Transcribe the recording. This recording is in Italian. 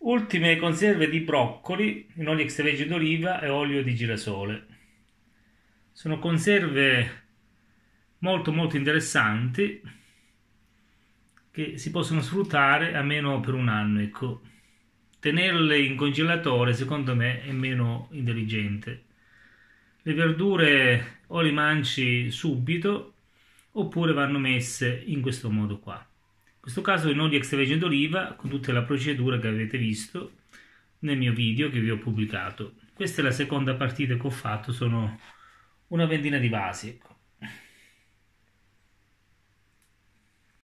Ultime conserve di broccoli in olio extravergine d'oliva e olio di girasole. Sono conserve molto molto interessanti che si possono sfruttare almeno per un anno, ecco. Tenerle in congelatore secondo me è meno intelligente. Le verdure o le mangi subito oppure vanno messe in questo modo qua. In questo caso il nodo extravergine d'oliva con tutta la procedura che avete visto nel mio video che vi ho pubblicato. Questa è la seconda partita che ho fatto, sono una ventina di vasi. Ecco.